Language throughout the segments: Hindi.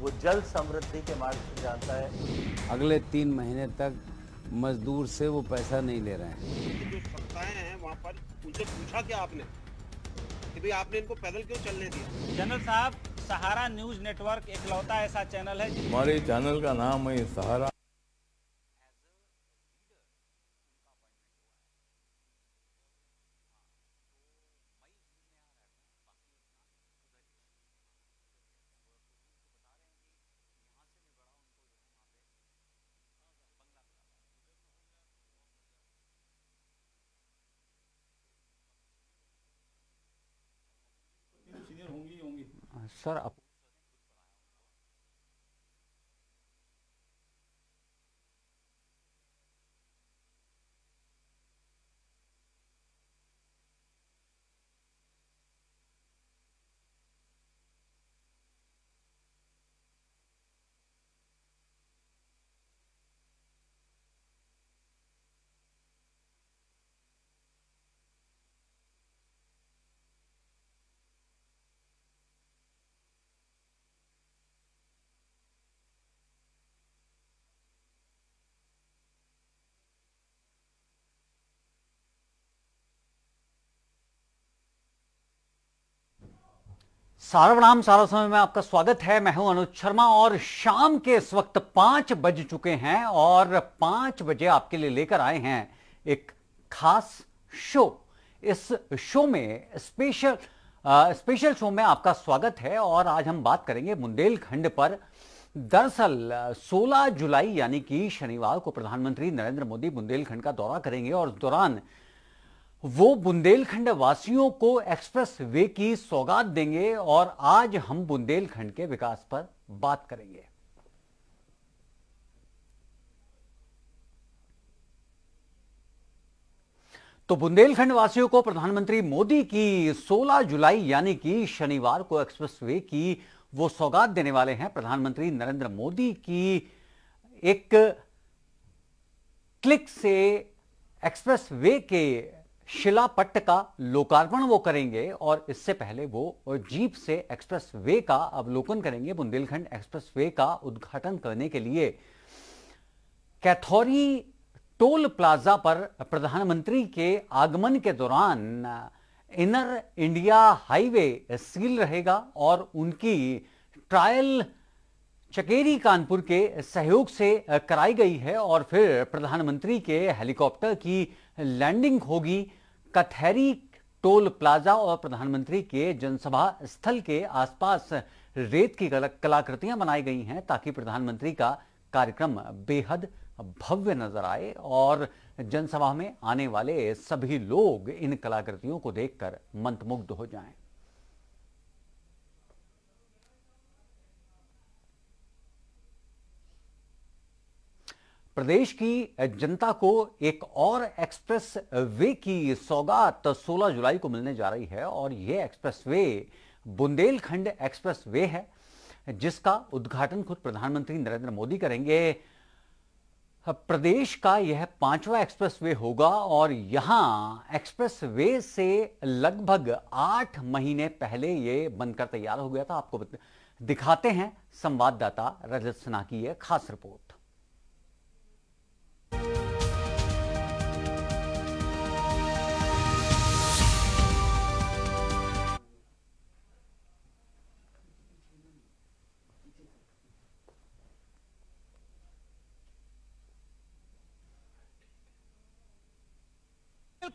वो जल समृद्धि के मार्ग से जानता है अगले तीन महीने तक मजदूर से वो पैसा नहीं ले रहे हैं जो संस्थाएं हैं वहाँ पर उनसे पूछा क्या आपने कि भाई आपने इनको पैदल क्यों चलने दिया जनरल साहब सहारा न्यूज नेटवर्क इकलौता ऐसा चैनल है हमारे चैनल का नाम है सहारा होंगी होंगी सर सार्वनाम सारा समय में आपका स्वागत है मैं हूं अनुज शर्मा और शाम के इस वक्त पांच बज चुके हैं और पांच बजे आपके लिए लेकर आए हैं एक खास शो इस शो में स्पेशल आ, स्पेशल शो में आपका स्वागत है और आज हम बात करेंगे बुंदेलखंड पर दरअसल 16 जुलाई यानी कि शनिवार को प्रधानमंत्री नरेंद्र मोदी बुंदेलखंड का दौरा करेंगे और उस दौरान वो बुंदेलखंड वासियों को एक्सप्रेस वे की सौगात देंगे और आज हम बुंदेलखंड के विकास पर बात करेंगे तो बुंदेलखंड वासियों को प्रधानमंत्री मोदी की 16 जुलाई यानी कि शनिवार को एक्सप्रेस वे की वो सौगात देने वाले हैं प्रधानमंत्री नरेंद्र मोदी की एक क्लिक से एक्सप्रेस वे के शिलापट्ट का लोकार्पण वो करेंगे और इससे पहले वो जीप से एक्सप्रेस वे का अवलोकन करेंगे बुंदेलखंड एक्सप्रेस वे का उद्घाटन करने के लिए कैथोरी टोल प्लाजा पर प्रधानमंत्री के आगमन के दौरान इनर इंडिया हाईवे सील रहेगा और उनकी ट्रायल चकेरी कानपुर के सहयोग से कराई गई है और फिर प्रधानमंत्री के हेलीकॉप्टर की लैंडिंग होगी कथहरी टोल प्लाजा और प्रधानमंत्री के जनसभा स्थल के आसपास रेत की कलाकृतियां बनाई गई हैं ताकि प्रधानमंत्री का कार्यक्रम बेहद भव्य नजर आए और जनसभा में आने वाले सभी लोग इन कलाकृतियों को देखकर मंत्रमुग्ध हो जाएं। प्रदेश की जनता को एक और एक्सप्रेस वे की सौगात 16 जुलाई को मिलने जा रही है और यह expressway Bundelkhand expressway है जिसका उद्घाटन खुद प्रधानमंत्री नरेंद्र मोदी करेंगे प्रदेश का यह पांचवा एक्सप्रेस वे होगा और यहां एक्सप्रेस वे से लगभग आठ महीने पहले ये बनकर तैयार हो गया था आपको दिखाते हैं संवाददाता रजत सिन्हा की यह खास रिपोर्ट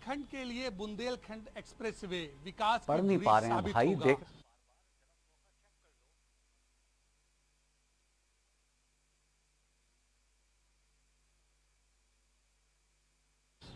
झारखंड के लिए बुंदेलखंड एक्सप्रेसवे विकास पढ़ नहीं पा रहे हैं भाई देख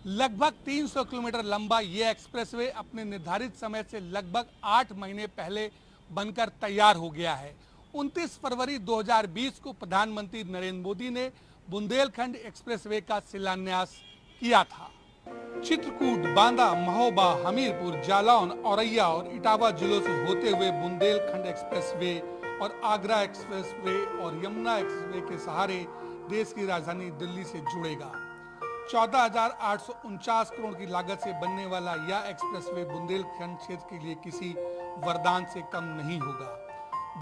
लगभग 300 किलोमीटर लंबा ये एक्सप्रेसवे अपने निर्धारित समय से लगभग आठ महीने पहले बनकर तैयार हो गया है 29 फरवरी 2020 को प्रधानमंत्री नरेंद्र मोदी ने बुंदेलखंड एक्सप्रेसवे का शिलान्यास किया था चित्रकूट बांदा महोबा हमीरपुर जालौन औरैया और इटावा जिलों से होते हुए बुंदेलखंड एक्सप्रेसवे और आगरा एक्सप्रेसवे और यमुना एक्सप्रेसवे के सहारे देश की राजधानी दिल्ली से जुड़ेगा चौदह करोड़ की लागत से बनने वाला यह एक्सप्रेसवे बुंदेलखंड क्षेत्र के लिए किसी वरदान से कम नहीं होगा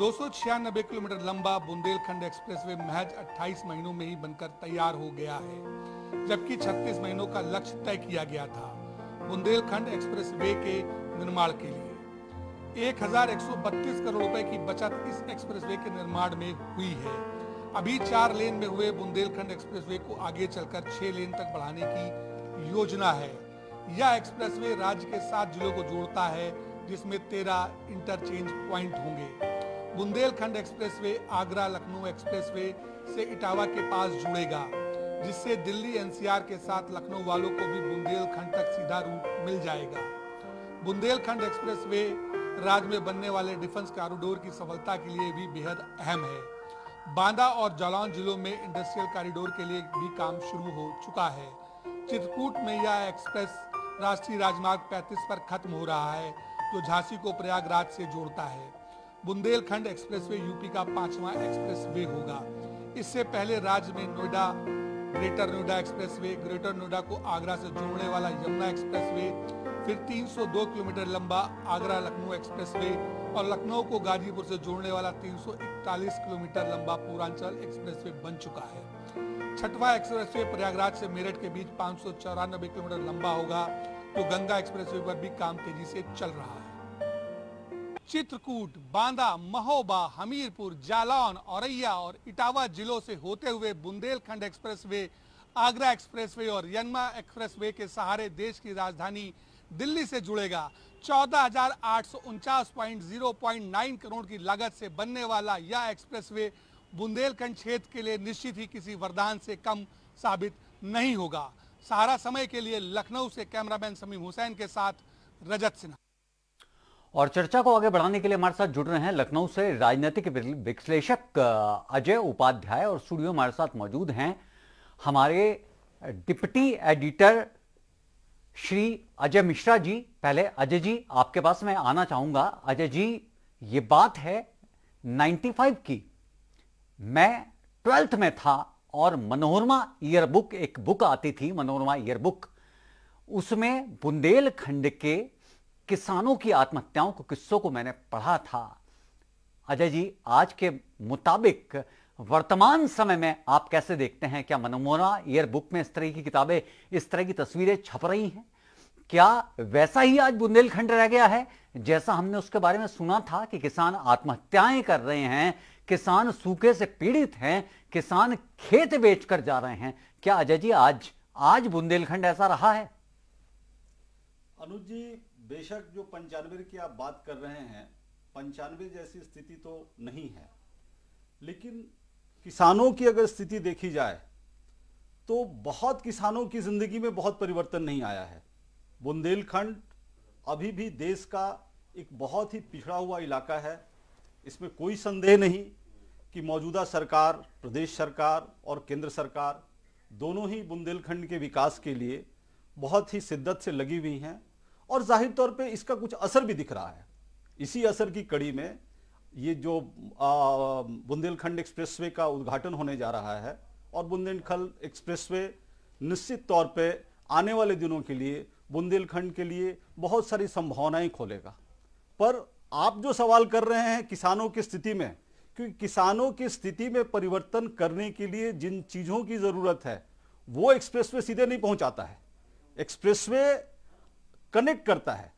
दो किलोमीटर लंबा बुंदेलखंड एक्सप्रेसवे महज 28 महीनों में ही बनकर तैयार हो गया है जबकि 36 महीनों का लक्ष्य तय किया गया था बुंदेलखंड एक्सप्रेस वे के निर्माण के लिए 1132 करोड़ रुपए की बचत इस वे के निर्माण में हुई है अभी चार लेन में हुए बुंदेलखंड एक्सप्रेसवे को आगे चलकर छह लेन तक बढ़ाने की योजना है यह एक्सप्रेसवे राज्य के सात जिलों को जोड़ता है जिसमें तेरह इंटरचेंज प्वाइंट होंगे बुंदेलखंड एक्सप्रेसवे आगरा लखनऊ एक्सप्रेसवे से इटावा के पास जुड़ेगा जिससे दिल्ली एनसीआर के साथ लखनऊ वालों को भी बुंदेलखंड तक सीधा रूट मिल जाएगा बुंदेलखंड एक्सप्रेसवे राज्य में बनने वाले डिफेंस कॉरिडोर की सफलता के लिए भी बेहद अहम है बांदा और जालौन जिलों में इंडस्ट्रियल कॉरिडोर के लिए भी काम शुरू हो चुका है चित्रकूट में यह एक्सप्रेस राष्ट्रीय राजमार्ग 35 पर खत्म हो रहा है जो झांसी को प्रयागराज से जोड़ता है बुंदेलखंड एक्सप्रेसवे यूपी का पांचवा एक्सप्रेसवे होगा इससे पहले राज्य में Noida Greater Noida expressway Greater Noida को आगरा से जोड़ने वाला यमुना एक्सप्रेसवे फिर 302 किलोमीटर लंबा आगरा लखनऊ एक्सप्रेसवे और लखनऊ को गाजीपुर से जोड़ने वाला 341 किलोमीटर लंबा पूर्वांचल एक्सप्रेसवे बन चुका है छठवा एक्सप्रेसवे प्रयागराज से मेरठ के बीच चौरानबे किलोमीटर लंबा होगा तो गंगा एक्सप्रेसवे पर भी काम तेजी से चल रहा है चित्रकूट बांदा महोबा हमीरपुर जालौन औरैया और इटावा जिलों से होते हुए बुंदेलखंड एक्सप्रेसवे आगरा एक्सप्रेसवे और यमुना एक्सप्रेसवे के सहारे देश की राजधानी दिल्ली से जुड़ेगा चौदह करोड़ की लागत से बनने वाला यह वे बुंदेलखंड क्षेत्र के लिए निश्चित ही किसी वरदान से कम साबित नहीं होगा सारा समय के लिए लखनऊ से कैमरामैन समीम हुसैन के साथ रजत सिन्हा और चर्चा को आगे बढ़ाने के लिए हमारे साथ जुड़ रहे हैं लखनऊ से राजनीतिक विश्लेषक अजय उपाध्याय और स्टूडियो हमारे साथ मौजूद हैं हमारे डिप्टी एडिटर श्री अजय मिश्रा जी पहले अजय जी आपके पास मैं आना चाहूंगा अजय जी ये बात है 95 की मैं ट्वेल्थ में था और मनोरमा ईयरबुक एक बुक आती थी मनोरमा ईयरबुक बुक उसमें बुंदेलखंड के किसानों की आत्महत्याओं को किस्सों को मैंने पढ़ा था अजय जी आज के मुताबिक वर्तमान समय में आप कैसे देखते हैं क्या मनमोना ईयर बुक में इस तरह की किताबें इस तरह की तस्वीरें छप रही हैं क्या वैसा ही आज बुंदेलखंड रह गया है जैसा हमने उसके बारे में सुना था कि किसान आत्महत्याएं कर रहे हैं किसान सूखे से पीड़ित हैं किसान खेत बेचकर जा रहे हैं क्या अजय जी आज आज बुंदेलखंड ऐसा रहा है अनुज जी बेशक जो पंचानवे की आप बात कर रहे हैं पंचानवे जैसी स्थिति तो नहीं है लेकिन किसानों की अगर स्थिति देखी जाए तो बहुत किसानों की ज़िंदगी में बहुत परिवर्तन नहीं आया है बुंदेलखंड अभी भी देश का एक बहुत ही पिछड़ा हुआ इलाका है इसमें कोई संदेह नहीं कि मौजूदा सरकार प्रदेश सरकार और केंद्र सरकार दोनों ही बुंदेलखंड के विकास के लिए बहुत ही शिद्दत से लगी हुई हैं और जाहिर तौर पे इसका कुछ असर भी दिख रहा है इसी असर की कड़ी में ये जो बुंदेलखंड एक्सप्रेसवे का उद्घाटन होने जा रहा है और बुंदेलखंड एक्सप्रेसवे निश्चित तौर पे आने वाले दिनों के लिए बुंदेलखंड के लिए बहुत सारी संभावनाएं खोलेगा पर आप जो सवाल कर रहे हैं किसानों की स्थिति में क्योंकि किसानों की स्थिति में परिवर्तन करने के लिए जिन चीज़ों की ज़रूरत है वो एक्सप्रेसवे सीधे नहीं पहुंचाता है एक्सप्रेसवे कनेक्ट करता है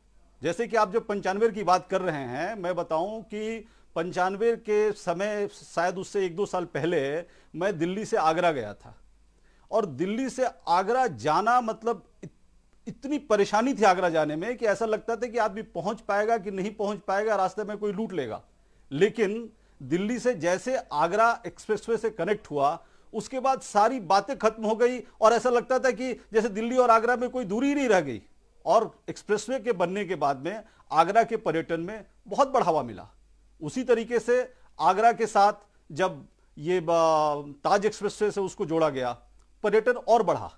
जैसे कि आप जो पंचानवे की बात कर रहे हैं मैं बताऊं कि पंचानवे के समय शायद उससे एक दो साल पहले मैं दिल्ली से आगरा गया था और दिल्ली से आगरा जाना मतलब इतनी परेशानी थी आगरा जाने में कि ऐसा लगता था कि आदमी पहुंच पाएगा कि नहीं पहुंच पाएगा रास्ते में कोई लूट लेगा लेकिन दिल्ली से जैसे आगरा एक्सप्रेसवे से कनेक्ट हुआ उसके बाद सारी बातें खत्म हो गई और ऐसा लगता था कि जैसे दिल्ली और आगरा में कोई दूरी नहीं रह गई और एक्सप्रेसवे के बनने के बाद में आगरा के पर्यटन में बहुत बढ़ावा मिला उसी तरीके से आगरा के साथ जब ये ताज एक्सप्रेसवे से उसको जोड़ा गया पर्यटन और बढ़ा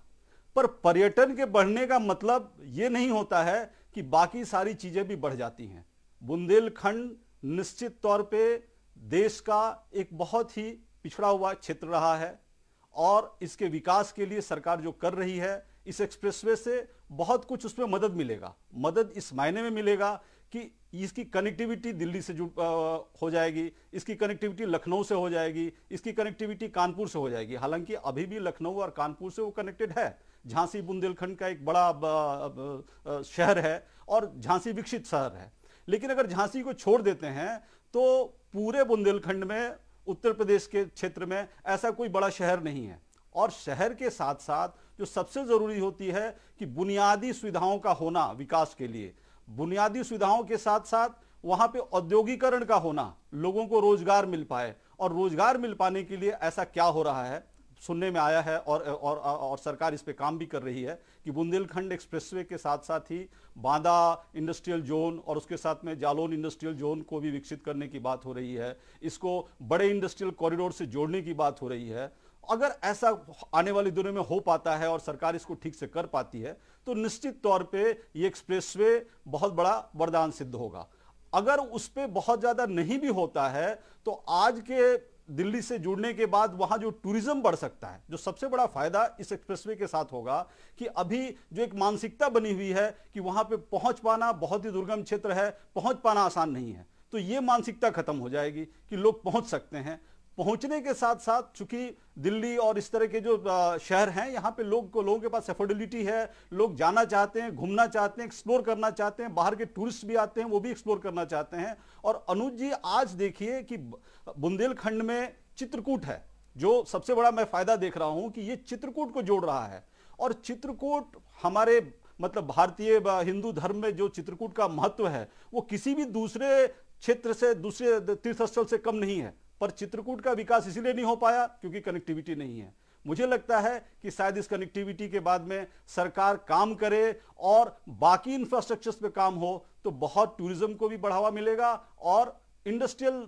पर पर्यटन के बढ़ने का मतलब ये नहीं होता है कि बाकी सारी चीज़ें भी बढ़ जाती हैं बुंदेलखंड निश्चित तौर पे देश का एक बहुत ही पिछड़ा हुआ क्षेत्र रहा है और इसके विकास के लिए सरकार जो कर रही है इस एक्सप्रेसवे से बहुत कुछ उसमें मदद मिलेगा मदद इस मायने में मिलेगा कि इसकी कनेक्टिविटी दिल्ली से जुड़ हो जाएगी इसकी कनेक्टिविटी लखनऊ से हो जाएगी इसकी कनेक्टिविटी कानपुर से हो जाएगी हालांकि अभी भी लखनऊ और कानपुर से वो कनेक्टेड है झांसी बुंदेलखंड का एक बड़ा शहर है और झांसी विकसित शहर है लेकिन अगर झांसी को छोड़ देते हैं तो पूरे बुंदेलखंड में उत्तर प्रदेश के क्षेत्र में ऐसा कोई बड़ा शहर नहीं है और शहर के साथ साथ जो सबसे ज़रूरी होती है कि बुनियादी सुविधाओं का होना विकास के लिए बुनियादी सुविधाओं के साथ साथ वहां पे औद्योगिकरण का होना लोगों को रोजगार मिल पाए और रोजगार मिल पाने के लिए ऐसा क्या हो रहा है सुनने में आया है और और और सरकार इस पे काम भी कर रही है कि बुंदेलखंड एक्सप्रेसवे के साथ साथ ही बांदा इंडस्ट्रियल जोन और उसके साथ में जालोन इंडस्ट्रियल जोन को भी विकसित करने की बात हो रही है इसको बड़े इंडस्ट्रियल कॉरिडोर से जोड़ने की बात हो रही है अगर ऐसा आने वाले दिनों में हो पाता है और सरकार इसको ठीक से कर पाती है तो निश्चित तौर पे ये एक्सप्रेसवे बहुत बड़ा वरदान सिद्ध होगा अगर उस पर बहुत ज़्यादा नहीं भी होता है तो आज के दिल्ली से जुड़ने के बाद वहां जो टूरिज्म बढ़ सकता है जो सबसे बड़ा फायदा इस एक्सप्रेसवे के साथ होगा कि अभी जो एक मानसिकता बनी हुई है कि वहां पे पहुंच पाना बहुत ही दुर्गम क्षेत्र है पहुंच पाना आसान नहीं है तो ये मानसिकता खत्म हो जाएगी कि लोग पहुंच सकते हैं पहुंचने के साथ साथ चूंकि दिल्ली और इस तरह के जो शहर हैं यहाँ पे लोग को लोगों के पास एफोर्डेबिलिटी है लोग जाना चाहते हैं घूमना चाहते हैं एक्सप्लोर करना चाहते हैं बाहर के टूरिस्ट भी आते हैं वो भी एक्सप्लोर करना चाहते हैं और अनुज जी आज देखिए कि बुंदेलखंड में चित्रकूट है जो सबसे बड़ा मैं फायदा देख रहा हूँ कि ये चित्रकूट को जोड़ रहा है और चित्रकूट हमारे मतलब भारतीय हिंदू धर्म में जो चित्रकूट का महत्व है वो किसी भी दूसरे क्षेत्र से दूसरे तीर्थस्थल से कम नहीं है पर चित्रकूट का विकास इसलिए नहीं हो पाया क्योंकि कनेक्टिविटी नहीं है मुझे लगता है कि शायद इस कनेक्टिविटी के बाद में सरकार काम करे और बाकी इंफ्रास्ट्रक्चर्स पे काम हो तो बहुत टूरिज्म को भी बढ़ावा मिलेगा और इंडस्ट्रियल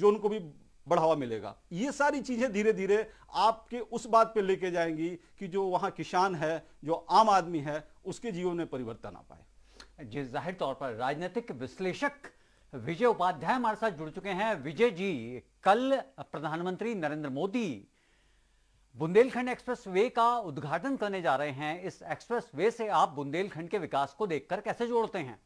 जोन को भी बढ़ावा मिलेगा ये सारी चीज़ें धीरे धीरे आपके उस बात पे लेके जाएंगी कि जो वहाँ किसान है जो आम आदमी है उसके जीवन में परिवर्तन आ पाए जी जाहिर तौर पर राजनीतिक विश्लेषक विजय उपाध्याय हमारे साथ जुड़ चुके हैं विजय जी कल प्रधानमंत्री नरेंद्र मोदी बुंदेलखंड एक्सप्रेस वे का उद्घाटन करने जा रहे हैं इस एक्सप्रेस वे से आप बुंदेलखंड के विकास को देखकर कैसे जोड़ते हैं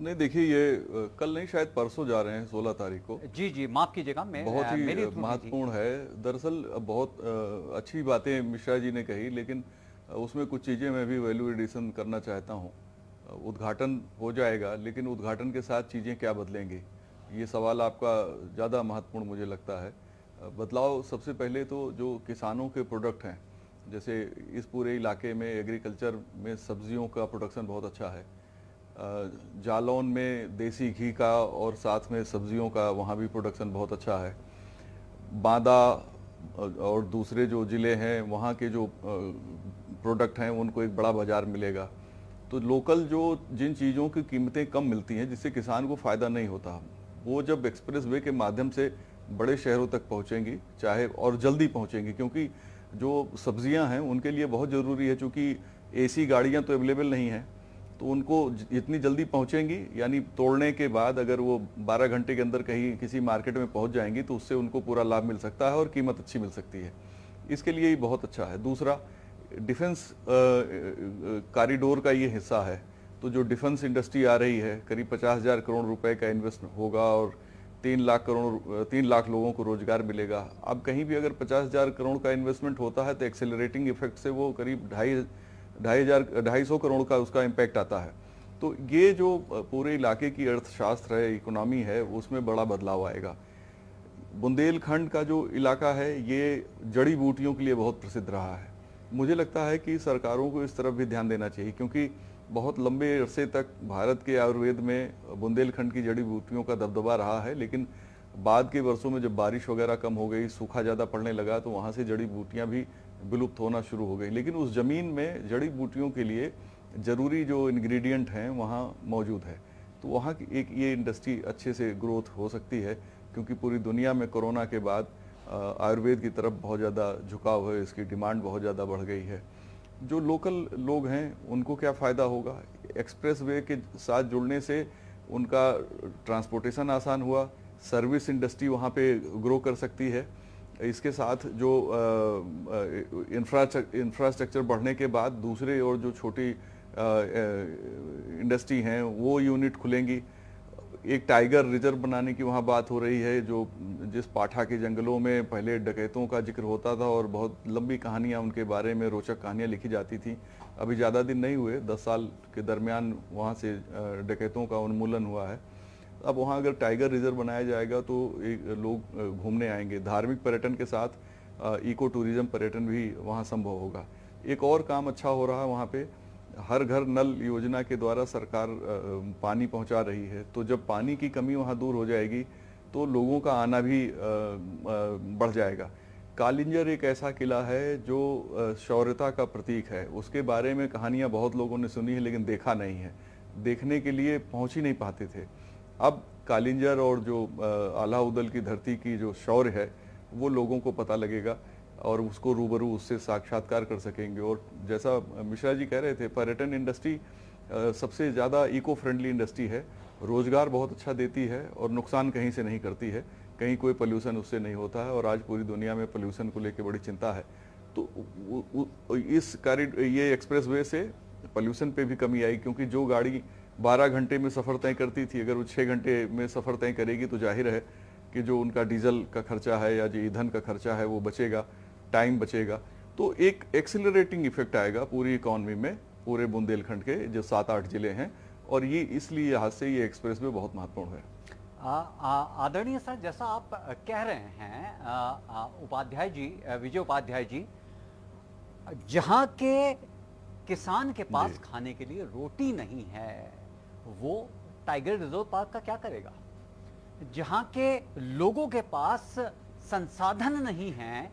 नहीं देखिए ये कल नहीं शायद परसों जा रहे हैं 16 तारीख को जी जी माफ कीजिएगा मैं बहुत ही महत्वपूर्ण है दरअसल बहुत अच्छी बातें मिश्रा जी ने कही लेकिन उसमें कुछ चीज़ें मैं भी वैल्यू एडिशन करना चाहता हूँ उद्घाटन हो जाएगा लेकिन उद्घाटन के साथ चीज़ें क्या बदलेंगी ये सवाल आपका ज़्यादा महत्वपूर्ण मुझे लगता है बदलाव सबसे पहले तो जो किसानों के प्रोडक्ट हैं जैसे इस पूरे इलाके में एग्रीकल्चर में सब्जियों का प्रोडक्शन बहुत अच्छा है जालौन में देसी घी का और साथ में सब्जियों का वहाँ भी प्रोडक्शन बहुत अच्छा है बांदा और दूसरे जो ज़िले हैं वहाँ के जो प्रोडक्ट हैं उनको एक बड़ा बाजार मिलेगा तो लोकल जो जिन चीज़ों की कीमतें कम मिलती हैं जिससे किसान को फ़ायदा नहीं होता वो जब एक्सप्रेस वे के माध्यम से बड़े शहरों तक पहुँचेंगी चाहे और जल्दी पहुँचेंगी क्योंकि जो सब्जियां हैं उनके लिए बहुत ज़रूरी है चूँकि एसी गाड़ियां तो अवेलेबल नहीं हैं तो उनको जितनी जल्दी पहुंचेंगी यानी तोड़ने के बाद अगर वो 12 घंटे के अंदर कहीं किसी मार्केट में पहुंच जाएंगी तो उससे उनको पूरा लाभ मिल सकता है और कीमत अच्छी मिल सकती है इसके लिए ही बहुत अच्छा है दूसरा डिफेंस कॉरिडोर का ये हिस्सा है तो जो डिफेंस इंडस्ट्री आ रही है करीब पचास हज़ार करोड़ रुपए का इन्वेस्ट होगा और तीन लाख करोड़ तीन लाख लोगों को रोजगार मिलेगा अब कहीं भी अगर पचास हज़ार करोड़ का इन्वेस्टमेंट होता है तो एक्सेलरेटिंग इफेक्ट से वो करीब ढाई ढाई हज़ार ढाई सौ करोड़ का उसका इम्पैक्ट आता है तो ये जो पूरे इलाके की अर्थशास्त्र है इकोनॉमी है उसमें बड़ा बदलाव आएगा बुंदेलखंड का जो इलाका है ये जड़ी बूटियों के लिए बहुत प्रसिद्ध रहा है मुझे लगता है कि सरकारों को इस तरफ भी ध्यान देना चाहिए क्योंकि बहुत लंबे अरसे तक भारत के आयुर्वेद में बुंदेलखंड की जड़ी बूटियों का दबदबा रहा है लेकिन बाद के वर्षों में जब बारिश वगैरह कम हो गई सूखा ज़्यादा पड़ने लगा तो वहाँ से जड़ी बूटियाँ भी विलुप्त होना शुरू हो गई लेकिन उस ज़मीन में जड़ी बूटियों के लिए ज़रूरी जो इन्ग्रीडियंट हैं वहाँ मौजूद है तो वहाँ की एक ये इंडस्ट्री अच्छे से ग्रोथ हो सकती है क्योंकि पूरी दुनिया में कोरोना के बाद आयुर्वेद की तरफ बहुत ज़्यादा झुकाव है इसकी डिमांड बहुत ज़्यादा बढ़ गई है जो लोकल लोग हैं उनको क्या फ़ायदा होगा एक्सप्रेस वे के साथ जुड़ने से उनका ट्रांसपोर्टेशन आसान हुआ सर्विस इंडस्ट्री वहाँ पे ग्रो कर सकती है इसके साथ जो इंफ्रास्ट्रक्चर बढ़ने के बाद दूसरे और जो छोटी इंडस्ट्री हैं वो यूनिट खुलेंगी एक टाइगर रिजर्व बनाने की वहाँ बात हो रही है जो जिस पाठा के जंगलों में पहले डकैतों का जिक्र होता था और बहुत लंबी कहानियाँ उनके बारे में रोचक कहानियाँ लिखी जाती थी अभी ज़्यादा दिन नहीं हुए दस साल के दरमियान वहाँ से डकैतों का उन्मूलन हुआ है अब वहाँ अगर टाइगर रिजर्व बनाया जाएगा तो एक लोग घूमने आएंगे धार्मिक पर्यटन के साथ इको टूरिज़्म पर्यटन भी वहाँ संभव होगा एक और काम अच्छा हो रहा है वहाँ पर हर घर नल योजना के द्वारा सरकार पानी पहुंचा रही है तो जब पानी की कमी वहाँ दूर हो जाएगी तो लोगों का आना भी बढ़ जाएगा कालिंजर एक ऐसा किला है जो शौर्यता का प्रतीक है उसके बारे में कहानियाँ बहुत लोगों ने सुनी है लेकिन देखा नहीं है देखने के लिए पहुँच ही नहीं पाते थे अब कालिंजर और जो आला उदल की धरती की जो शौर्य है वो लोगों को पता लगेगा और उसको रूबरू उससे साक्षात्कार कर सकेंगे और जैसा मिश्रा जी कह रहे थे पर्यटन इंडस्ट्री सबसे ज़्यादा इको फ्रेंडली इंडस्ट्री है रोज़गार बहुत अच्छा देती है और नुकसान कहीं से नहीं करती है कहीं कोई पोल्यूशन उससे नहीं होता है और आज पूरी दुनिया में पोल्यूशन को लेकर बड़ी चिंता है तो इस कार्य ये एक्सप्रेस से पॉल्यूशन पर भी कमी आई क्योंकि जो गाड़ी बारह घंटे में सफ़र तय करती थी अगर वो छः घंटे में सफ़र तय करेगी तो जाहिर है कि जो उनका डीजल का खर्चा है या जो ईंधन का खर्चा है वो बचेगा टाइम बचेगा तो एक एक्सिलरेटिंग इफेक्ट आएगा पूरी इकोनॉमी में पूरे बुंदेलखंड के जो सात आठ जिले हैं और ये इसलिए यहाँ से ये एक्सप्रेस वे बहुत महत्वपूर्ण है आदरणीय सर जैसा आप कह रहे हैं उपाध्याय जी विजय उपाध्याय जी जहाँ के किसान के पास खाने के लिए रोटी नहीं है वो टाइगर रिजर्व पार्क का क्या करेगा जहाँ के लोगों के पास संसाधन नहीं हैं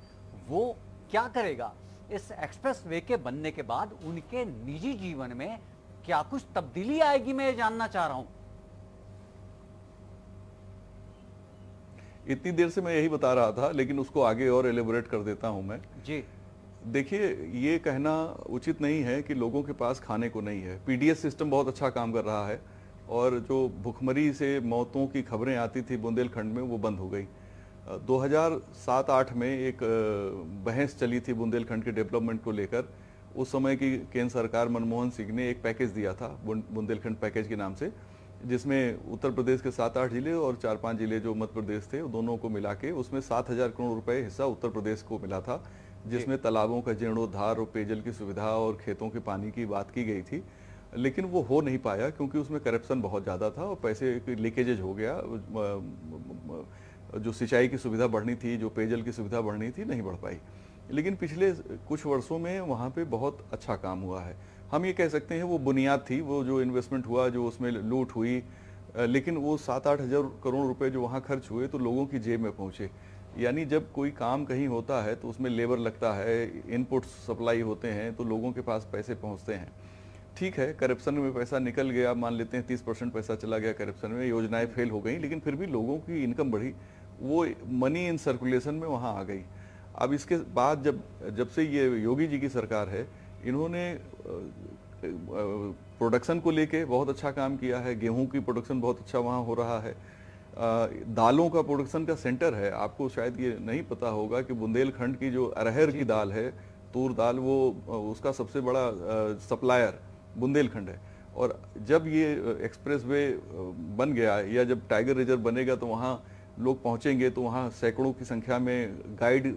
वो क्या करेगा इस एक्सप्रेस वे के बनने के बाद उनके निजी जीवन में क्या कुछ तब्दीली आएगी मैं ये जानना चाह रहा हूं इतनी देर से मैं यही बता रहा था लेकिन उसको आगे और एलिबोरेट कर देता हूं मैं जी देखिए ये कहना उचित नहीं है कि लोगों के पास खाने को नहीं है पीडीएस सिस्टम बहुत अच्छा काम कर रहा है और जो भुखमरी से मौतों की खबरें आती थी बुंदेलखंड में वो बंद हो गई 2007-8 में एक बहस चली थी बुंदेलखंड के डेवलपमेंट को लेकर उस समय की केंद्र सरकार मनमोहन सिंह ने एक पैकेज दिया था बुंदेलखंड पैकेज के नाम से जिसमें उत्तर प्रदेश के सात आठ जिले और चार पांच जिले जो मध्य प्रदेश थे दोनों को मिला के उसमें सात हजार करोड़ रुपए हिस्सा उत्तर प्रदेश को मिला था जिसमें तालाबों का जीर्णोद्धार और पेयजल की सुविधा और खेतों के पानी की बात की गई थी लेकिन वो हो नहीं पाया क्योंकि उसमें करप्शन बहुत ज़्यादा था और पैसे लीकेजेज हो गया जो सिंचाई की सुविधा बढ़नी थी जो पेयजल की सुविधा बढ़नी थी नहीं बढ़ पाई लेकिन पिछले कुछ वर्षों में वहाँ पे बहुत अच्छा काम हुआ है हम ये कह सकते हैं वो बुनियाद थी वो जो इन्वेस्टमेंट हुआ जो उसमें लूट हुई लेकिन वो सात आठ हज़ार करोड़ रुपए जो वहाँ खर्च हुए तो लोगों की जेब में पहुँचे यानी जब कोई काम कहीं होता है तो उसमें लेबर लगता है इनपुट सप्लाई होते हैं तो लोगों के पास पैसे पहुँचते हैं ठीक है करप्शन में पैसा निकल गया मान लेते हैं तीस परसेंट पैसा चला गया करप्शन में योजनाएं फेल हो गई लेकिन फिर भी लोगों की इनकम बढ़ी वो मनी इन सर्कुलेशन में वहाँ आ गई अब इसके बाद जब जब से ये योगी जी की सरकार है इन्होंने प्रोडक्शन को लेके बहुत अच्छा काम किया है गेहूं की प्रोडक्शन बहुत अच्छा वहाँ हो रहा है दालों का प्रोडक्शन का सेंटर है आपको शायद ये नहीं पता होगा कि बुंदेलखंड की जो अरहर की दाल है तूर दाल वो उसका सबसे बड़ा सप्लायर बुंदेलखंड है और जब ये एक्सप्रेस वे बन गया या जब टाइगर रिजर्व बनेगा तो वहाँ लोग पहुंचेंगे तो वहाँ सैकड़ों की संख्या में गाइड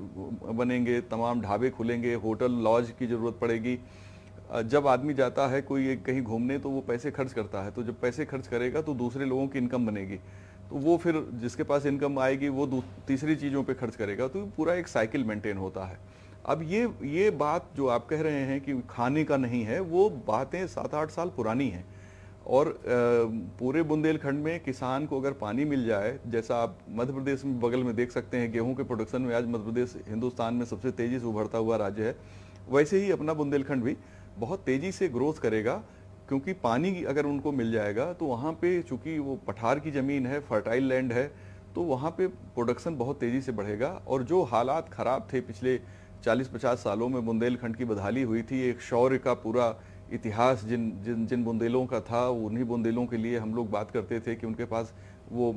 बनेंगे तमाम ढाबे खुलेंगे होटल लॉज की ज़रूरत पड़ेगी जब आदमी जाता है कोई एक कहीं घूमने तो वो पैसे खर्च करता है तो जब पैसे खर्च करेगा तो दूसरे लोगों की इनकम बनेगी तो वो फिर जिसके पास इनकम आएगी वो तीसरी चीज़ों पर खर्च करेगा तो पूरा एक साइकिल मेंटेन होता है अब ये ये बात जो आप कह रहे हैं कि खाने का नहीं है वो बातें सात आठ साल पुरानी हैं और पूरे बुंदेलखंड में किसान को अगर पानी मिल जाए जैसा आप मध्य प्रदेश में बगल में देख सकते हैं गेहूं के प्रोडक्शन में आज मध्य प्रदेश हिंदुस्तान में सबसे तेज़ी से उभरता हुआ राज्य है वैसे ही अपना बुंदेलखंड भी बहुत तेज़ी से ग्रोथ करेगा क्योंकि पानी अगर उनको मिल जाएगा तो वहाँ पे चूँकि वो पठार की ज़मीन है फर्टाइल लैंड है तो वहाँ पे प्रोडक्शन बहुत तेज़ी से बढ़ेगा और जो हालात ख़राब थे पिछले 40-50 सालों में बुंदेलखंड की बदहाली हुई थी एक शौर्य का पूरा इतिहास जिन जिन जिन बुंदेलों का था उन्हीं बुंदेलों के लिए हम लोग बात करते थे कि उनके पास वो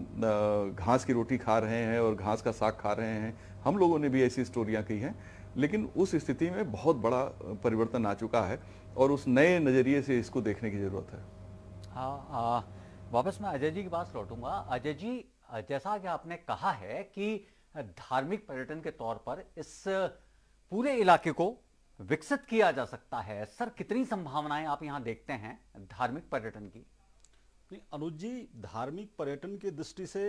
घास की रोटी खा रहे हैं और घास का साग खा रहे हैं हम लोगों ने भी ऐसी स्टोरियाँ की हैं लेकिन उस स्थिति में बहुत बड़ा परिवर्तन आ चुका है और उस नए नज़रिए से इसको देखने की ज़रूरत है हाँ आ, वापस मैं अजय जी की बात लौटूंगा अजय जी जैसा कि आपने कहा है कि धार्मिक पर्यटन के तौर पर इस पूरे इलाके को विकसित किया जा सकता है सर कितनी संभावनाएं आप यहां देखते हैं धार्मिक पर्यटन की नहीं अनुज जी धार्मिक पर्यटन के दृष्टि से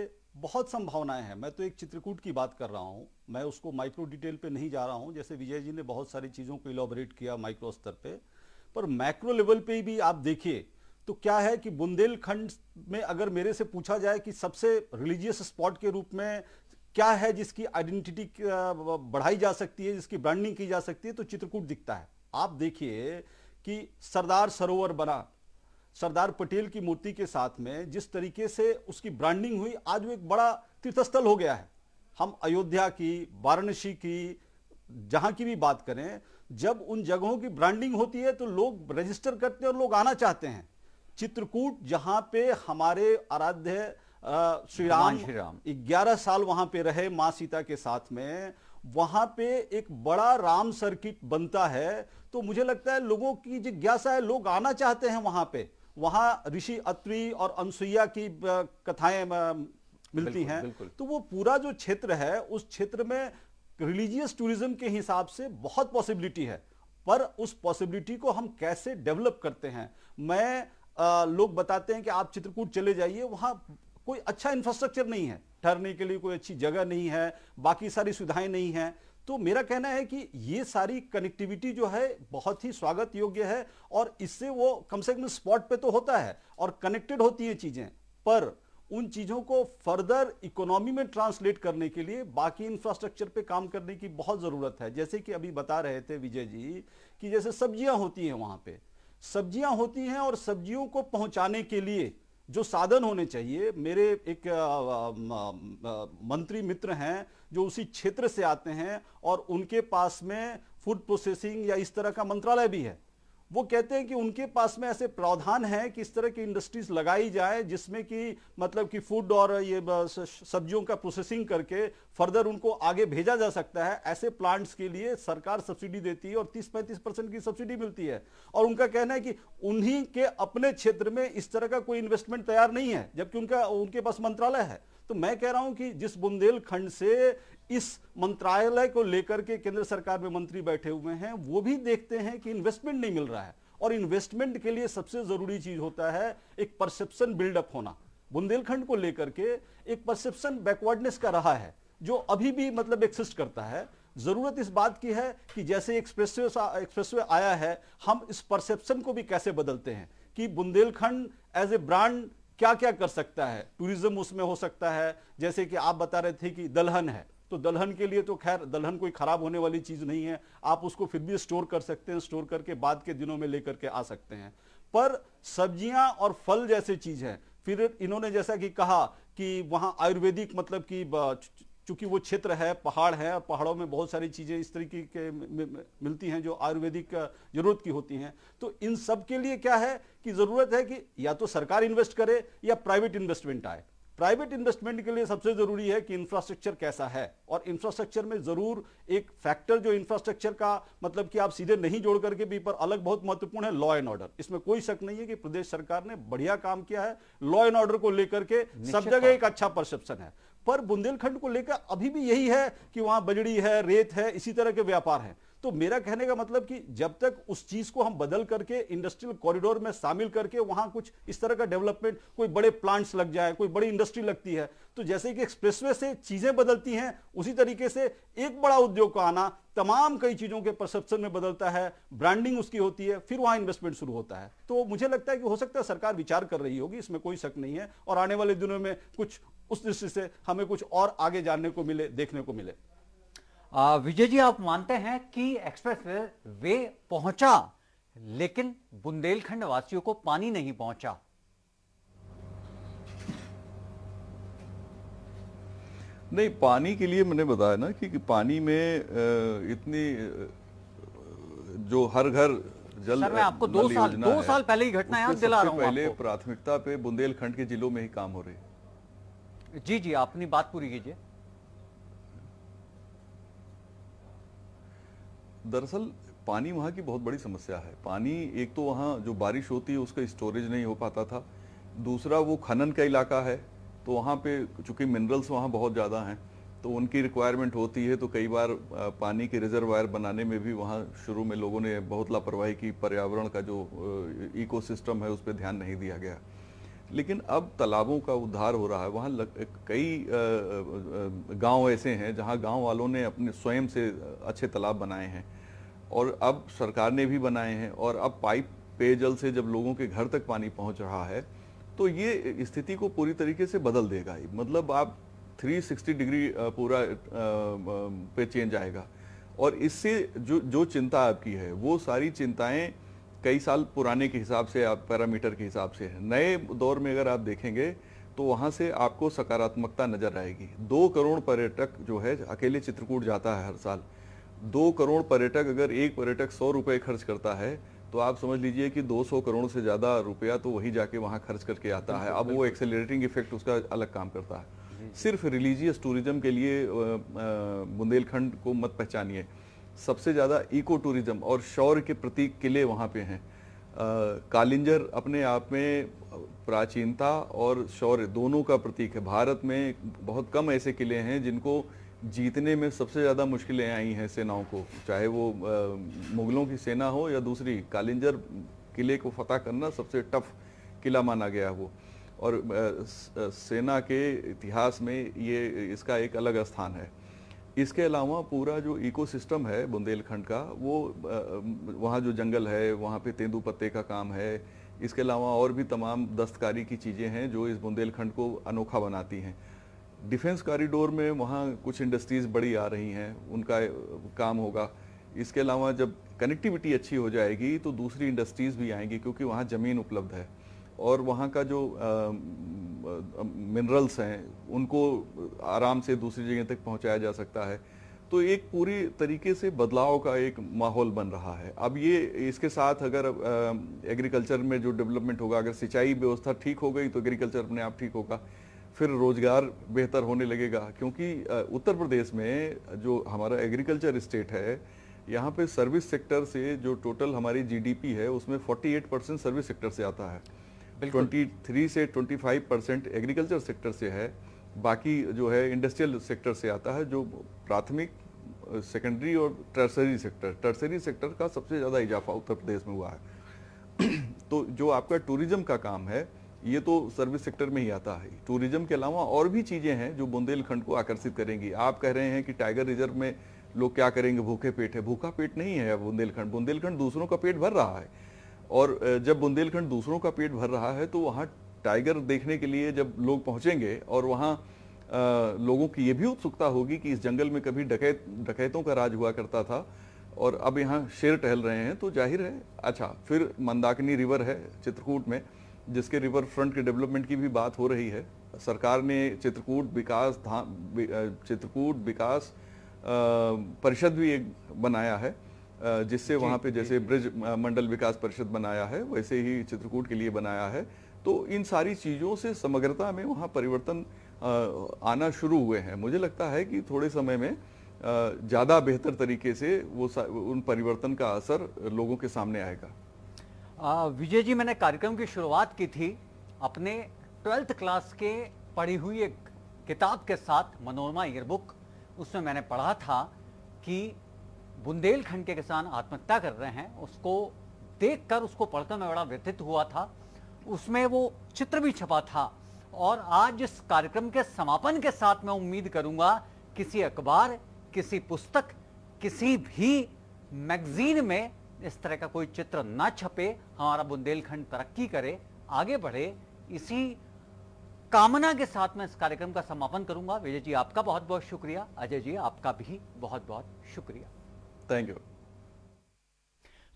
बहुत संभावनाएं हैं मैं तो एक चित्रकूट की बात कर रहा हूं मैं उसको माइक्रो डिटेल पे नहीं जा रहा हूं जैसे विजय जी ने बहुत सारी चीज़ों को इलाबोरेट किया माइक्रो स्तर पे पर मैक्रो लेवल पे भी आप देखिए तो क्या है कि बुंदेलखंड में अगर मेरे से पूछा जाए कि सबसे रिलीजियस स्पॉट के रूप में क्या है जिसकी आइडेंटिटी बढ़ाई जा सकती है जिसकी ब्रांडिंग की जा सकती है तो चित्रकूट दिखता है आप देखिए कि सरदार सरोवर बना सरदार पटेल की मूर्ति के साथ में जिस तरीके से उसकी ब्रांडिंग हुई आज वो एक बड़ा तीर्थस्थल हो गया है हम अयोध्या की वाराणसी की जहां की भी बात करें जब उन जगहों की ब्रांडिंग होती है तो लोग रजिस्टर करते हैं और लोग आना चाहते हैं चित्रकूट जहां पे हमारे आराध्य श्री राम ग्यारह साल वहां पे रहे माँ सीता के साथ में वहां पे एक बड़ा राम सर्किट बनता है तो मुझे लगता है लोगों की जिज्ञासा है लोग आना चाहते हैं वहां पे वहां ऋषि अत्री और अनसुईया की कथाएं मिलती हैं तो वो पूरा जो क्षेत्र है उस क्षेत्र में रिलीजियस टूरिज्म के हिसाब से बहुत पॉसिबिलिटी है पर उस पॉसिबिलिटी को हम कैसे डेवलप करते हैं मैं आ, लोग बताते हैं कि आप चित्रकूट चले जाइए वहां कोई अच्छा इंफ्रास्ट्रक्चर नहीं है ठहरने के लिए कोई अच्छी जगह नहीं है बाकी सारी सुविधाएं नहीं है तो मेरा कहना है कि ये सारी कनेक्टिविटी जो है बहुत ही स्वागत योग्य है और इससे वो कम से कम स्पॉट पे तो होता है और कनेक्टेड होती हैं चीज़ें पर उन चीज़ों को फर्दर इकोनॉमी में ट्रांसलेट करने के लिए बाकी इंफ्रास्ट्रक्चर पे काम करने की बहुत ज़रूरत है जैसे कि अभी बता रहे थे विजय जी कि जैसे सब्जियां होती हैं वहां पे सब्जियां होती हैं और सब्जियों को पहुंचाने के लिए जो साधन होने चाहिए मेरे एक आ, आ, आ, मंत्री मित्र हैं जो उसी क्षेत्र से आते हैं और उनके पास में फूड प्रोसेसिंग या इस तरह का मंत्रालय भी है वो कहते हैं कि उनके पास में ऐसे प्रावधान हैं कि इस तरह की इंडस्ट्रीज लगाई जाए जिसमें कि मतलब कि फूड और ये सब्जियों का प्रोसेसिंग करके फर्दर उनको आगे भेजा जा सकता है ऐसे प्लांट्स के लिए सरकार सब्सिडी देती है और 30-35 परसेंट की सब्सिडी मिलती है और उनका कहना है कि उन्हीं के अपने क्षेत्र में इस तरह का कोई इन्वेस्टमेंट तैयार नहीं है जबकि उनका उनके पास मंत्रालय है तो मैं कह रहा हूं कि जिस बुंदेलखंड से इस मंत्रालय को लेकर के केंद्र सरकार में मंत्री बैठे हुए हैं वो भी देखते हैं कि इन्वेस्टमेंट नहीं मिल रहा है और इन्वेस्टमेंट के लिए सबसे जरूरी चीज होता है एक परसेप्शन बिल्डअप होना बुंदेलखंड को लेकर के एक परसेप्शन बैकवर्डनेस का रहा है जो अभी भी मतलब एक्सिस्ट करता है जरूरत इस बात की है कि जैसे एक्सप्रेस एक्सप्रेसवे आया है हम इस परसेप्शन को भी कैसे बदलते हैं कि बुंदेलखंड एज ए ब्रांड क्या क्या कर सकता है टूरिज्म उसमें हो सकता है जैसे कि आप बता रहे थे कि दलहन है तो दलहन के लिए तो खैर दलहन कोई खराब होने वाली चीज़ नहीं है आप उसको फिर भी स्टोर कर सकते हैं स्टोर करके बाद के दिनों में लेकर के आ सकते हैं पर सब्जियां और फल जैसे चीज़ है फिर इन्होंने जैसा कि कहा कि वहां आयुर्वेदिक मतलब कि चूंकि वो क्षेत्र है पहाड़ है और पहाड़ों में बहुत सारी चीज़ें इस तरीके के मिलती हैं जो आयुर्वेदिक जरूरत की होती हैं तो इन सब के लिए क्या है कि ज़रूरत है कि या तो सरकार इन्वेस्ट करे या प्राइवेट इन्वेस्टमेंट आए प्राइवेट इन्वेस्टमेंट के लिए सबसे ज़रूरी है कि इंफ्रास्ट्रक्चर कैसा है और इंफ्रास्ट्रक्चर में ज़रूर एक फैक्टर जो इंफ्रास्ट्रक्चर का मतलब कि आप सीधे नहीं जोड़ करके भी पर अलग बहुत महत्वपूर्ण है लॉ एंड ऑर्डर इसमें कोई शक नहीं है कि प्रदेश सरकार ने बढ़िया काम किया है लॉ एंड ऑर्डर को लेकर के सब जगह एक अच्छा परसेप्शन है पर बुंदेलखंड को लेकर अभी भी यही है कि वहां बजड़ी है रेत है इसी तरह के व्यापार है तो मेरा कहने का मतलब कि जब तक उस चीज को हम बदल करके इंडस्ट्रियल कॉरिडोर में शामिल करके वहां कुछ इस तरह का डेवलपमेंट कोई बड़े प्लांट्स लग जाए कोई बड़ी इंडस्ट्री लगती है तो जैसे कि एक्सप्रेसवे से चीजें बदलती हैं उसी तरीके से एक बड़ा उद्योग का आना तमाम कई चीजों के परसेप्शन में बदलता है ब्रांडिंग उसकी होती है फिर वहां इन्वेस्टमेंट शुरू होता है तो मुझे लगता है कि हो सकता है सरकार विचार कर रही होगी इसमें कोई शक नहीं है और आने वाले दिनों में कुछ उस दृष्टि से हमें कुछ और आगे जानने को मिले देखने को मिले विजय जी आप मानते हैं कि एक्सप्रेस वे पहुंचा लेकिन बुंदेलखंड वासियों को पानी नहीं पहुंचा नहीं पानी के लिए मैंने बताया ना कि, कि पानी में इतनी जो हर घर जल सर मैं आपको दो साल दो साल पहले ही घटना याद दिला रहा हूं पहले प्राथमिकता पे बुंदेलखंड के जिलों में ही काम हो रहे जी जी अपनी बात पूरी कीजिए दरअसल पानी वहाँ की बहुत बड़ी समस्या है पानी एक तो वहाँ जो बारिश होती है उसका स्टोरेज नहीं हो पाता था दूसरा वो खनन का इलाका है तो वहाँ पे चूँकि मिनरल्स वहाँ बहुत ज़्यादा हैं तो उनकी रिक्वायरमेंट होती है तो कई बार पानी के रिजर्वायर बनाने में भी वहाँ शुरू में लोगों ने बहुत लापरवाही की पर्यावरण का जो इकोसिस्टम है उस पर ध्यान नहीं दिया गया लेकिन अब तालाबों का उद्धार हो रहा है वहाँ कई गांव ऐसे हैं जहाँ गांव वालों ने अपने स्वयं से अच्छे तालाब बनाए हैं और अब सरकार ने भी बनाए हैं और अब पाइप पेयजल से जब लोगों के घर तक पानी पहुँच रहा है तो ये स्थिति को पूरी तरीके से बदल देगा मतलब आप 360 डिग्री पूरा पे चेंज आएगा और इससे जो जो चिंता आपकी है वो सारी चिंताएं कई साल पुराने के हिसाब से आप पैरामीटर के हिसाब से है नए दौर में अगर आप देखेंगे तो वहाँ से आपको सकारात्मकता नजर आएगी दो करोड़ पर्यटक जो है अकेले चित्रकूट जाता है हर साल दो करोड़ पर्यटक अगर एक पर्यटक सौ रुपये खर्च करता है तो आप समझ लीजिए कि 200 करोड़ से ज़्यादा रुपया तो वही जाके वहाँ खर्च करके आता है अब वो एक्सेलरेटिंग इफेक्ट उसका अलग काम करता है सिर्फ रिलीजियस टूरिज्म के लिए बुंदेलखंड को मत पहचानिए सबसे ज़्यादा इको टूरिज्म और शौर्य के प्रतीक किले वहाँ पे हैं कालिंजर अपने आप में प्राचीनता और शौर्य दोनों का प्रतीक है भारत में बहुत कम ऐसे किले हैं जिनको जीतने में सबसे ज़्यादा मुश्किलें आई हैं सेनाओं को चाहे वो मुग़लों की सेना हो या दूसरी कालिंजर किले को फतह करना सबसे टफ किला माना गया वो और सेना के इतिहास में ये इसका एक अलग स्थान है इसके अलावा पूरा जो इकोसिस्टम है बुंदेलखंड का वो वहाँ जो जंगल है वहाँ पे तेंदू पत्ते का काम है इसके अलावा और भी तमाम दस्तकारी की चीज़ें हैं जो इस बुंदेलखंड को अनोखा बनाती हैं डिफेंस कॉरिडोर में वहाँ कुछ इंडस्ट्रीज़ बड़ी आ रही हैं उनका काम होगा इसके अलावा जब कनेक्टिविटी अच्छी हो जाएगी तो दूसरी इंडस्ट्रीज़ भी आएंगी क्योंकि वहाँ ज़मीन उपलब्ध है और वहाँ का जो मिनरल्स हैं उनको आराम से दूसरी जगह तक पहुँचाया जा सकता है तो एक पूरी तरीके से बदलाव का एक माहौल बन रहा है अब ये इसके साथ अगर एग्रीकल्चर में जो डेवलपमेंट होगा अगर सिंचाई व्यवस्था ठीक हो गई तो एग्रीकल्चर अपने आप ठीक होगा फिर रोजगार बेहतर होने लगेगा क्योंकि उत्तर प्रदेश में जो हमारा एग्रीकल्चर स्टेट है यहाँ पे सर्विस सेक्टर से जो टोटल हमारी जीडीपी है उसमें 48 परसेंट सर्विस सेक्टर से आता है 23 से 25 परसेंट एग्रीकल्चर सेक्टर से है बाकी जो है इंडस्ट्रियल सेक्टर से आता है जो प्राथमिक सेकेंडरी और टर्सरी सेक्टर टर्सरी सेक्टर का सबसे ज़्यादा इजाफा उत्तर प्रदेश में हुआ है तो जो आपका टूरिज्म का काम है ये तो सर्विस सेक्टर में ही आता है टूरिज्म के अलावा और भी चीज़ें हैं जो बुंदेलखंड को आकर्षित करेंगी आप कह रहे हैं कि टाइगर रिजर्व में लोग क्या करेंगे भूखे पेट है भूखा पेट नहीं है बुंदेलखंड बुंदेलखंड दूसरों का पेट भर रहा है और जब बुंदेलखंड दूसरों का पेट भर रहा है तो वहाँ टाइगर देखने के लिए जब लोग पहुँचेंगे और वहाँ लोगों की ये भी उत्सुकता होगी कि इस जंगल में कभी डकैत डकैतों का राज हुआ करता था और अब यहाँ शेर टहल रहे हैं तो जाहिर है अच्छा फिर मंदाकिनी रिवर है चित्रकूट में जिसके रिवर फ्रंट के डेवलपमेंट की भी बात हो रही है सरकार ने चित्रकूट विकास धाम चित्रकूट विकास परिषद भी एक बनाया है जिससे वहाँ पे जैसे ब्रिज मंडल विकास परिषद बनाया है वैसे ही चित्रकूट के लिए बनाया है तो इन सारी चीज़ों से समग्रता में वहाँ परिवर्तन आना शुरू हुए हैं मुझे लगता है कि थोड़े समय में ज़्यादा बेहतर तरीके से वो उन परिवर्तन का असर लोगों के सामने आएगा विजय जी मैंने कार्यक्रम की शुरुआत की थी अपने ट्वेल्थ क्लास के पढ़ी हुई एक किताब के साथ मनोरमा ईयरबुक उसमें मैंने पढ़ा था कि बुंदेलखंड के किसान आत्महत्या कर रहे हैं उसको देखकर उसको पढ़कर मैं बड़ा व्यथित हुआ था उसमें वो चित्र भी छपा था और आज इस कार्यक्रम के समापन के साथ मैं उम्मीद करूंगा किसी अखबार किसी पुस्तक किसी भी मैगजीन में इस तरह का कोई चित्र ना छपे हमारा बुंदेलखंड तरक्की करे आगे बढ़े इसी कामना के साथ मैं इस कार्यक्रम का समापन करूंगा विजय जी आपका बहुत बहुत शुक्रिया अजय जी आपका भी बहुत बहुत शुक्रिया थैंक यू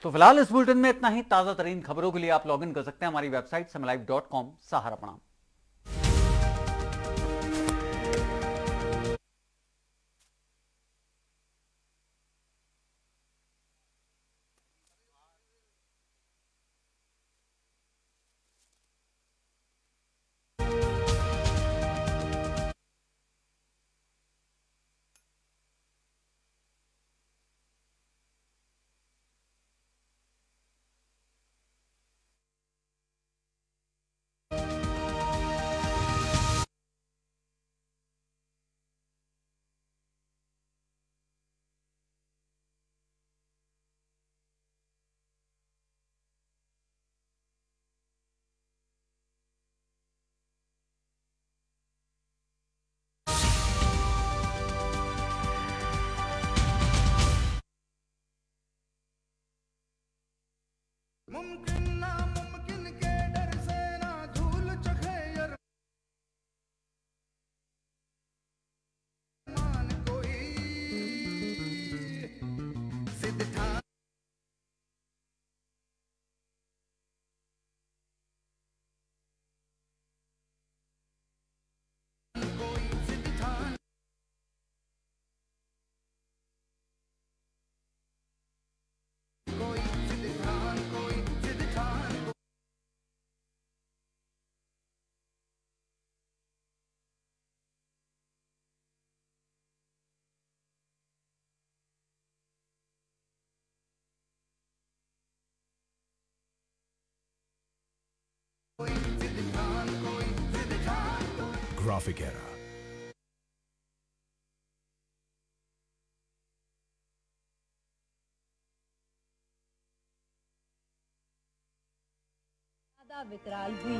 तो फिलहाल इस बुलेटिन में इतना ही ताजा तरीन खबरों के लिए आप लॉग इन कर सकते हैं हमारी website Samaylive dot com Sahara प्रणाम home. graphic era. विकराल हुई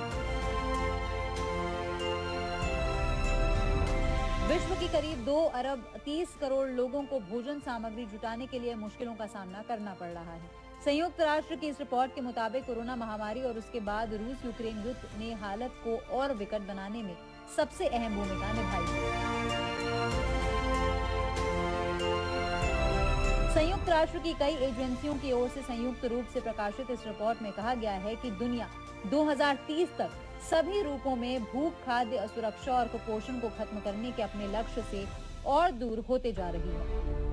विश्व की करीब दो अरब तीस करोड़ लोगों को भोजन सामग्री जुटाने के लिए मुश्किलों का सामना करना पड़ रहा है संयुक्त राष्ट्र की इस रिपोर्ट के मुताबिक कोरोना महामारी और उसके बाद रूस यूक्रेन युद्ध ने हालत को और विकट बनाने में सबसे अहम भूमिका निभाई संयुक्त राष्ट्र की कई एजेंसियों की ओर से संयुक्त रूप से प्रकाशित इस रिपोर्ट में कहा गया है कि दुनिया 2030 तक सभी रूपों में भूख खाद्य असुरक्षा और कुपोषण को खत्म करने के अपने लक्ष्य से और दूर होते जा रही है